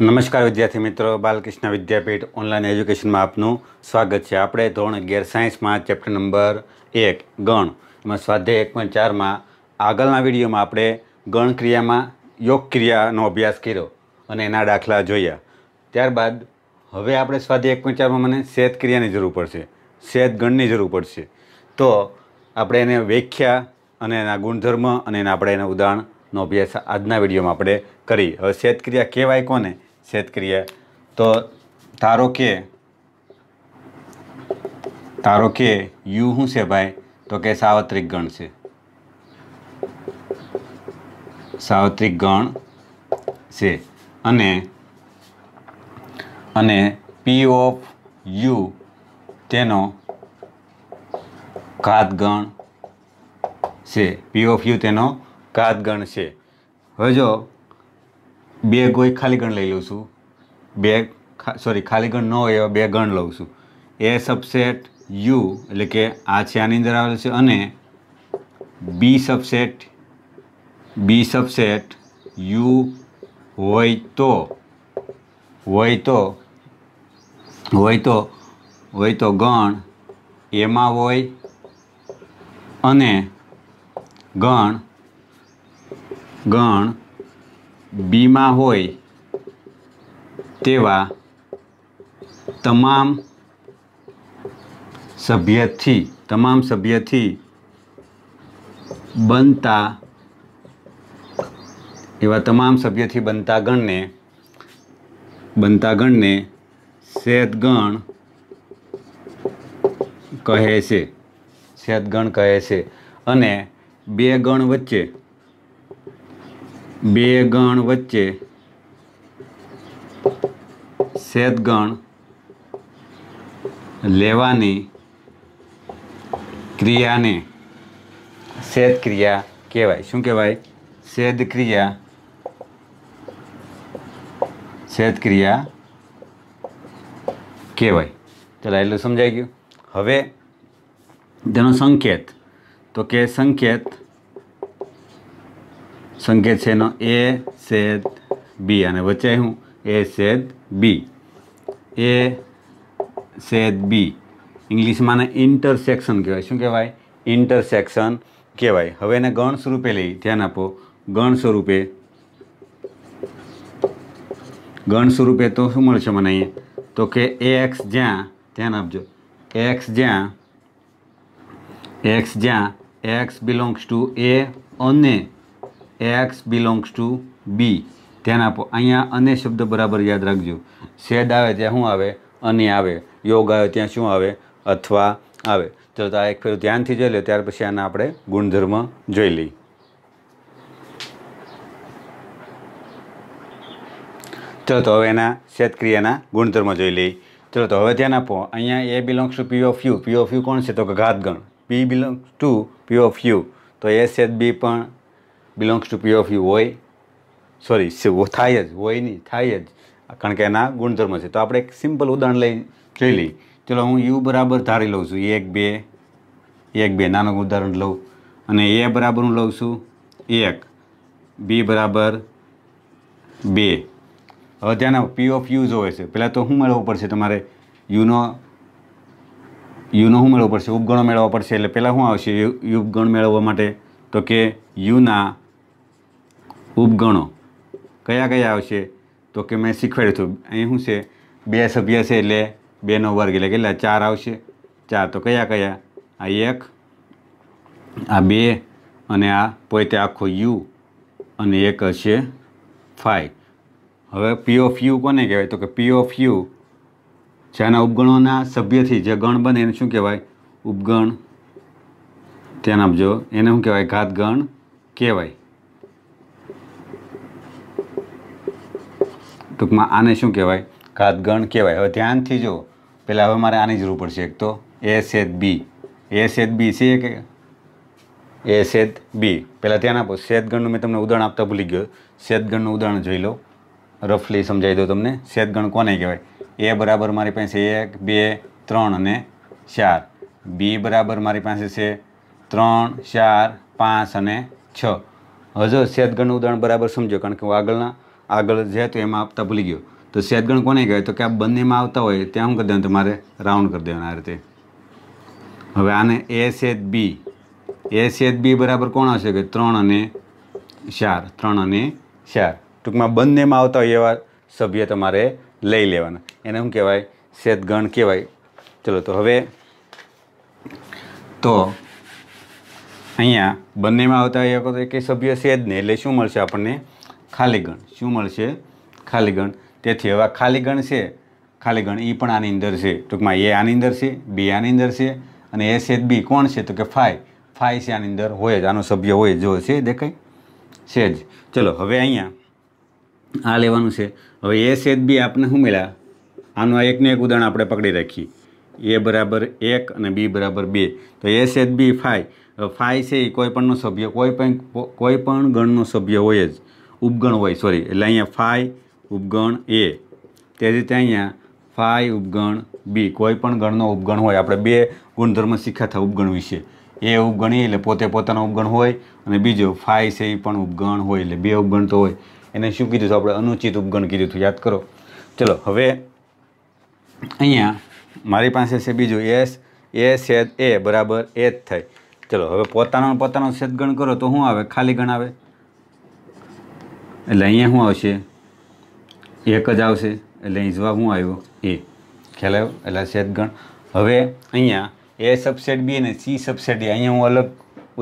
નમસ્કાર વિદ્યાર્થી મિત્રો બાલકૃષ્ણ વિદ્યાપીઠ ઓનલાઈન એજ્યુકેશનમાં આપનું સ્વાગત છે આપણે ધોરણ અગિયાર સાયન્સમાં ચેપ્ટર નંબર એક ગણ એમાં સ્વાધ્યાય એક પોઈન્ટ ચારમાં આગળના વિડીયોમાં આપણે ગણ ક્રિયામાં યોગ ક્રિયાનો અભ્યાસ કર્યો અને એના દાખલા જોયા ત્યારબાદ હવે આપણે સ્વાધ્યાય એક પોઈન્ટ ચારમાં મને શેત ક્રિયાની જરૂર પડશે શેત ગણની જરૂર પડશે તો આપણે એને વ્યાખ્યા અને એના ગુણધર્મ અને એના આપણે એના ઉદાહરણ નો અભ્યાસ આજના વિડીયોમાં આપણે કરી હવે શેતક્રિયા કહેવાય કોને શેતક્રિયા તો ધારો કે ધારો કે યુ શું છે ભાઈ તો કે સાવત્રિક ગણ છે સાવત્રિક ગણ છે અને અને પી ઓફ યુ તેનો ઘાત ગણ છે પી ઓફ યુ તેનો ઘાત ગણ છે હવે જો બે કોઈ ખાલી ગણ લઈ લઉં છું બે સોરી ખાલી ગણ ન હોય એવા બે ગણ લઉં છું એ સબસેટ યુ એટલે કે આ છે આની અંદર આવેલું છે અને B subset B subset U હોય તો હોય તો હોય તો હોય તો ગણ એમાં હોય અને ગણ ગણ બીમાં હોય તેવા તમામ સભ્યથી તમામ સભ્યથી બનતા એવા તમામ સભ્યથી બનતા ગણને બનતા ગણને ગણ કહે છે ગણ કહે છે અને બે ગણ વચ્ચે બે ગણ વચ્ચે સેદગણ લેવાની ક્રિયાને સેદ ક્રિયા કહેવાય શું કહેવાય સેદ ક્રિયા સેદ ક્રિયા કહેવાય ચાલો એટલું સમજાઈ ગયું હવે તેનો સંકેત તો કે સંકેત સંકેત છે એનો એ સેદ બી અને વચ્ચે હું એ સેદ બી એ સેદ બી ઇંગ્લિશમાં આને ઇન્ટરસેક્શન કહેવાય શું કહેવાય ઇન્ટરસેક્શન કહેવાય હવે એને ગણ સ્વરૂપે લઈ ધ્યાન આપો ગણ સ્વરૂપે ગણ સ્વરૂપે તો શું મળશે મને અહીંયા તો કે એક્સ જ્યાં ધ્યાન આપજો એક્સ જ્યાં એક્સ જ્યાં એક્સ બિલોંગ્સ ટુ એ અને એક્સ બિલોંગ્સ ટુ બી ધ્યાન આપો અહીંયા અને શબ્દ બરાબર યાદ રાખજો સેડ આવે ત્યાં શું આવે અને આવે યોગ આવે ત્યાં શું આવે અથવા આવે તો આ એક ફેરું ધ્યાનથી જોઈ લે ત્યાર પછી આના આપણે ગુણધર્મ જોઈ લઈએ ચલો તો હવે એના શેતક્રિયાના ગુણધર્મ જોઈ લઈએ ચલો તો હવે ધ્યાન આપો અહીંયા A belongs to P of U P of U કોણ છે તો કે ઘાતગણ P belongs to P of U તો એ સેત બી પણ belongs to P of U હોય સોરી થાય જ હોય નહીં થાય જ કારણ કે એના ગુણધર્મ છે તો આપણે એક સિમ્પલ ઉદાહરણ લઈ જોઈ લઈએ ચલો હું યુ બરાબર ધારી લઉં છું એક બે એક બે નાનું ઉદાહરણ લઉં અને એ બરાબર હું લઉં છું એક બી બરાબર બે હવે ત્યાંના પી ઓફ યુ જોવે છે પહેલાં તો શું મેળવવું પડશે તમારે યુનો યુનો શું મેળવવો પડશે ઉપગણો મેળવવા પડશે એટલે પહેલાં શું આવશે યુ ઉપગણ મેળવવા માટે તો કે યુના ઉપગણો કયા કયા આવશે તો કે મેં શીખવાડ્યું હતું અહીં શું છે બે સભ્ય છે એટલે બેનો વર્ગ એટલે કેટલા ચાર આવશે ચાર તો કયા કયા આ એક આ બે અને આ પોતે આખો યુ અને એક હશે ફાઈવ હવે પી ઓફ યુ કોને કહેવાય તો કે પી ઓફ યુ જેના ઉપગણોના સભ્યથી જે ગણ બને એને શું કહેવાય ઉપગણ ધ્યાન આપજો એને શું કહેવાય ગણ કહેવાય ટૂંકમાં આને શું કહેવાય ઘાતગણ કહેવાય હવે ધ્યાનથી જો પહેલાં હવે મારે આની જરૂર પડશે એક તો એ સેદ બી એ સેદ બી છે કે એ સેદ બી પહેલાં ધ્યાન આપો સેદગણનું મેં તમને ઉદાહરણ આપતા ભૂલી ગયો શેદગણનું ઉદાહરણ જોઈ લો રફલી સમજાવી દો તમને શેદગણ કોને કહેવાય એ બરાબર મારી પાસે એક બે ત્રણ અને ચાર બી બરાબર મારી પાસે છે ત્રણ ચાર પાંચ અને છ હજો સેદગણનું ઉદાહરણ બરાબર સમજો કારણ કે હું આગળના આગળ જે તો એમાં આપતા ભૂલી ગયો તો સેતગણ કોને કહેવાય તો કે આ બંનેમાં આવતા હોય ત્યાં શું કરી દેવાનું તમારે રાઉન્ડ કરી દેવાના આ રીતે હવે આને એ સેત બી એ સેત બી બરાબર કોણ હશે કે ત્રણ અને ચાર ત્રણ અને ચાર ટૂંકમાં બંનેમાં આવતા હોય એવા સભ્ય તમારે લઈ લેવાના એને શું કહેવાય શેતગણ કહેવાય ચલો તો હવે તો અહીંયા બંનેમાં આવતા હોય એક સભ્ય છે જ ને એટલે શું મળશે આપણને ખાલીગણ શું મળશે ખાલીગણ તેથી હવે ખાલીગણ છે ખાલીગણ એ પણ આની અંદર છે ટૂંકમાં એ આની અંદર છે બી આની અંદર છે અને એ છે બી કોણ છે તો કે ફાય ફાઈ છે આની અંદર હોય જ આનો સભ્ય હોય જો છે દેખાય છે જ ચલો હવે અહીંયા આ લેવાનું છે હવે એ સેદ બી આપને શું મળ્યા આનું આ એકને એક ઉદાહરણ આપણે પકડી રાખીએ એ બરાબર એક અને બી બરાબર બે તો એ સેદ બી ફાઈ ફાઈ છે એ કોઈ પણનો સભ્ય કોઈ પણ કોઈ પણ ગણનો સભ્ય હોય જ ઉપગણ હોય સોરી એટલે અહીંયા ફાઈ ઉપગણ એ તે રીતે અહીંયા ફાઈ ઉપગણ બી કોઈ પણ ગણનો ઉપગણ હોય આપણે બે ગુણધર્મ શીખ્યા હતા ઉપગણ વિશે એ ઉપગણ એટલે પોતે પોતાનો ઉપગણ હોય અને બીજો ફાઈ છે એ પણ ઉપગણ હોય એટલે બે ઉપગણ તો હોય એને શું કીધું હતું આપણે અનુચિત ઉપગણ કીધું હતું યાદ કરો ચલો હવે અહીંયા મારી પાસે છે બીજું એસ એ છેદ એ બરાબર એ જ થાય ચલો હવે પોતાનો પોતાનો છેદ ગણ કરો તો શું આવે ખાલી ગણ આવે એટલે અહીંયા શું આવશે એક જ આવશે એટલે અહીં જવાબ શું આવ્યો એ ખ્યાલ આવ્યો એટલે શેતગણ હવે અહીંયા એ સબસેટ બી અને સી સબસેટ અહીંયા હું અલગ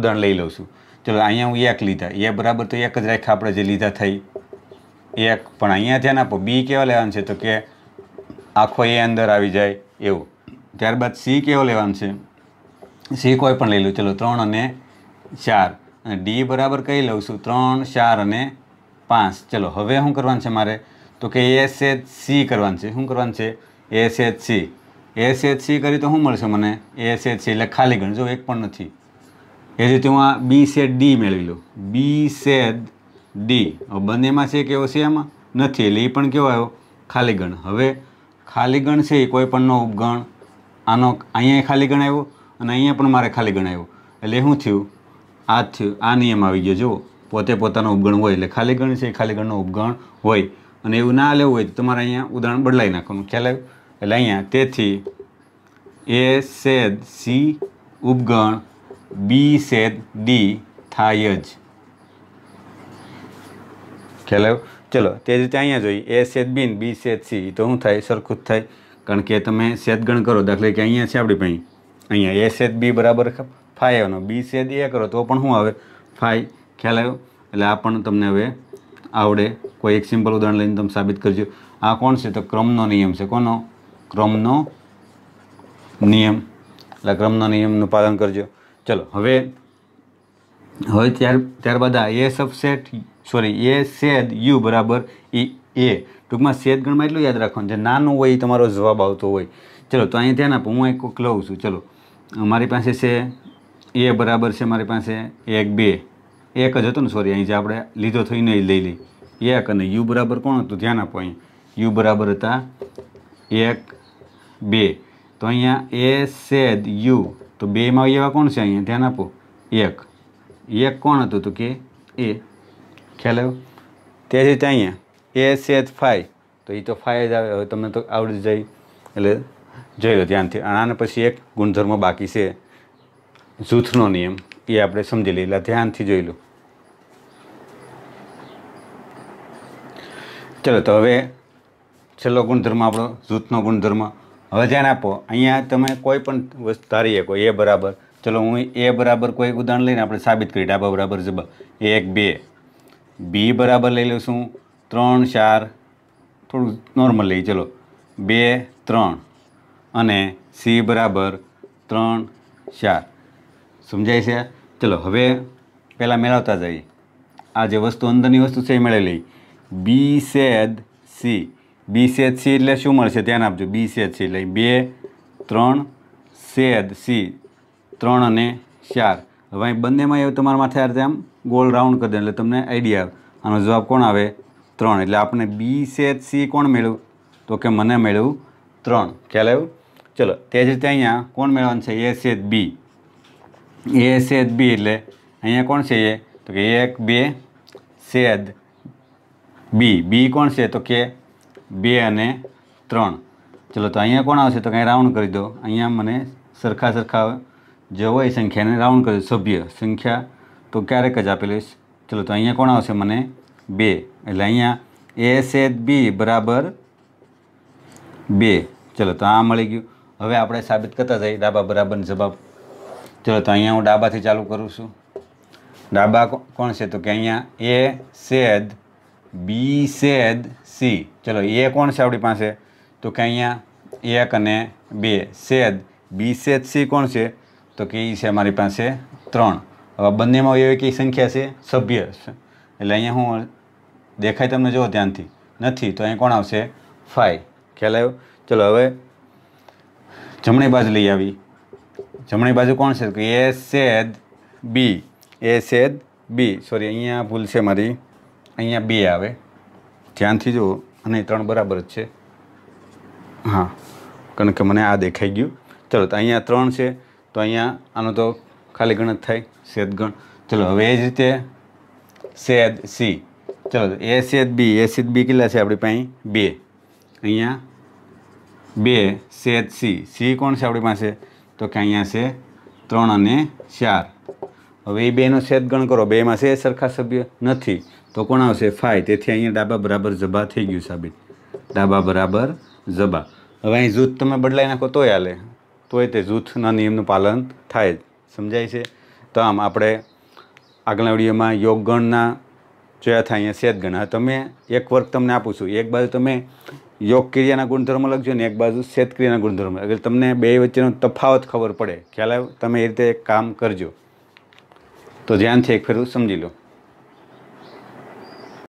ઉદાહરણ લઈ લઉં છું ચલો અહીંયા હું એક લીધા એ બરાબર તો એક જ રાખ્યા આપણે જે લીધા થઈ એક પણ અહીંયા ધ્યાન આપો બી કેવા લેવાનું છે તો કે આખો એ અંદર આવી જાય એવું ત્યારબાદ સી કેવો લેવાનું છે સી કોઈ પણ લઈ લઉં ચલો ત્રણ અને ચાર અને ડી બરાબર કહી લઉં છું ત્રણ ચાર અને પાંચ ચલો હવે શું કરવાનું છે મારે તો કે એસ એચ સી કરવાનું છે શું કરવાનું છે S H C S H C કરી તો શું મળશે મને એસ એચ સી એટલે ખાલી ગણ જો એક પણ નથી એ રીતે હું આ બી સેડ ડી મેળવી લઉં બી સેડ ડી બંનેમાં છે કેવો છે એમાં નથી એટલે એ પણ કેવો આવ્યો ખાલી ગણ હવે ખાલી ગણ છે એ કોઈપણનો પણનો ઉપગણ આનો અહીંયા ખાલી ગણ આવ્યો અને અહીંયા પણ મારે ખાલી ગણ એટલે શું થયું આ થયું આ નિયમ આવી ગયો જુઓ પોતે પોતાનો ઉપગણ હોય એટલે ખાલી ગણ છે એ ખાલી ગણનો ઉપગણ હોય અને એવું ના લેવું હોય તો તમારે અહીંયા ઉદાહરણ બદલાઈ નાખવાનું ખ્યાલ આવ્યો એટલે અહીંયા તેથી એ સેદ સી ઉપગણ બી સેદ ડી થાય જ ખ્યાલ આવ્યો ચલો તે જ રીતે અહીંયા જોઈએ એ સેદ બી બી સેદ સી તો શું થાય સરખું જ થાય કારણ કે તમે સેદ ગણ કરો દાખલા કે અહીંયા છે આપણી પાસે અહીંયા એ સેદ બી બરાબર ફાઈ બી સેદ એ કરો તો પણ શું આવે ફાઈ ખ્યાલ આવ્યો એટલે આ પણ તમને હવે આવડે કોઈ એક સિમ્પલ ઉદાહરણ લઈને તમે સાબિત કરજો આ કોણ છે તો ક્રમનો નિયમ છે કોનો ક્રમનો નિયમ એટલે ક્રમનો નિયમનું પાલન કરજો ચલો હવે હવે ત્યાર ત્યારબાદ આ A subset sorry A set U બરાબર ઈ એ ટૂંકમાં સેદ ગણમાં એટલું યાદ રાખવાનું જે નાનું હોય એ તમારો જવાબ આવતો હોય ચલો તો અહીં ધ્યાન આપો હું એક કોક લઉં છું ચલો મારી પાસે છે એ બરાબર છે મારી પાસે એક બે એક જ હતું ને સોરી અહીં જે આપણે લીધો થઈને એ લઈ લઈ એક અને યુ બરાબર કોણ હતું ધ્યાન આપો અહીં યુ બરાબર હતા એક બે તો અહીંયા એ સેદ યુ તો બેમાં એવા કોણ છે અહીંયા ધ્યાન આપો એક એક કોણ હતું તો કે એ ખ્યાલ આવ્યો તે રીતે અહીંયા એ સેદ ફાઈ તો એ તો ફાઈ જ આવે હવે તમને તો આવડી જાય એટલે જોઈ લો ધ્યાનથી આના પછી એક ગુણધર્મ બાકી છે જૂથનો નિયમ એ આપણે સમજી લઈએ ધ્યાનથી જોઈ લો ચલો તો હવે છેલ્લો ગુણધર્મ આપણો જૂથનો ગુણધર્મ હવે ધ્યાન આપો અહીંયા તમે કોઈ પણ વસ્તુ ધારી શકો એ બરાબર ચલો હું એ બરાબર કોઈ ઉદાહરણ લઈને આપણે સાબિત કરી ડાબા બરાબર જબા એક બે બી બરાબર લઈ લઉં છું ત્રણ ચાર થોડુંક નોર્મલ લઈ ચલો બે ત્રણ અને સી બરાબર ત્રણ ચાર સમજાય છે ચલો હવે પહેલાં મેળવતા જઈએ આ જે વસ્તુ અંદરની વસ્તુ છે એ મેળવી લઈ બી સેદ સી બી સેદ સી એટલે શું મળશે ધ્યાન આપજો બી સેદ સી એટલે બે ત્રણ સેદ સી ત્રણ અને ચાર હવે અહીં બંનેમાં એવું તમારા માથે આ રીતે આમ ગોલ રાઉન્ડ કરી દે એટલે તમને આઈડિયા આવે આનો જવાબ કોણ આવે ત્રણ એટલે આપણે બી સેચ સી કોણ મેળવ્યું તો કે મને મેળવ્યું ત્રણ ખ્યાલ આવ્યું ચલો તે જ રીતે અહીંયા કોણ મેળવવાનું છે એ સેદ બી એ સેદ બી એટલે અહીંયા કોણ છે એ તો કે એક બે સેદ બી બી કોણ છે તો કે બે અને ત્રણ ચલો તો અહીંયા કોણ આવશે તો કંઈ રાઉન્ડ કરી દો અહીંયા મને સરખા સરખા જે હોય સંખ્યાને રાઉન્ડ કરી દો સભ્ય સંખ્યા તો ક્યારેક જ આપેલી ચલો તો અહીંયા કોણ આવશે મને બે એટલે અહીંયા એ સેદ બી બરાબર બે ચલો તો આ મળી ગયું હવે આપણે સાબિત કરતા જઈએ ડાબા બરાબર જવાબ ચલો તો અહીંયા હું ડાબાથી ચાલુ કરું છું ડાબા કોણ છે તો કે અહીંયા એ સેદ બી સેદ સી ચલો એ કોણ છે આપણી પાસે તો કે અહીંયા એક અને બે સેદ બી સેદ સી કોણ છે તો કે એ છે મારી પાસે ત્રણ હવે બંનેમાં એવી કઈ સંખ્યા છે સભ્ય એટલે અહીંયા હું દેખાય તમને જુઓ ધ્યાનથી નથી તો અહીં કોણ આવશે ફાઈ ખ્યાલ આવ્યો ચલો હવે જમણી બાજુ લઈ આવી જમણી બાજુ કોણ છે કે એ સેદ બી એ સેદ બી સોરી અહીંયા ભૂલ છે મારી અહીંયા બી આવે ધ્યાનથી જુઓ અને ત્રણ બરાબર જ છે હા કારણ કે મને આ દેખાઈ ગયું ચલો તો અહીંયા ત્રણ છે તો અહીંયા આનો તો ખાલી ગણત થાય સેદ ગણ ચલો હવે એ જ રીતે સેદ સી ચલો એ સેદ બી એ સેદ બી કેટલા છે આપણી પાસે બે અહીંયા બે સેદ સી સી કોણ છે આપણી પાસે તો કે અહીંયા છે ત્રણ અને ચાર હવે એ બેનો છેદ ગણ કરો બેમાં છે સરખા સભ્ય નથી તો કોણ આવશે ફાય તેથી અહીંયા ડાબા બરાબર જબા થઈ ગયું સાબિત ડાબા બરાબર જબા હવે અહીં જૂથ તમે બદલાઈ નાખો તોય હાલે તોય તે જૂથના નિયમનું પાલન થાય જ સમજાય છે તો આમ આપણે આગલા વિડીયોમાં યોગગણના જોયા થાય અહીંયા સેત ગણ તમે એક વર્ક તમને આપું છું એક બાજુ તમે યોગ ક્રિયાના ગુણધર્મ લખજો ને એક બાજુ સેત ક્રિયાના ગુણધર્મ એટલે તમને બે વચ્ચેનો તફાવત ખબર પડે ખ્યાલ આવ્યો તમે એ રીતે કામ કરજો તો ધ્યાનથી એક ફેરું સમજી લો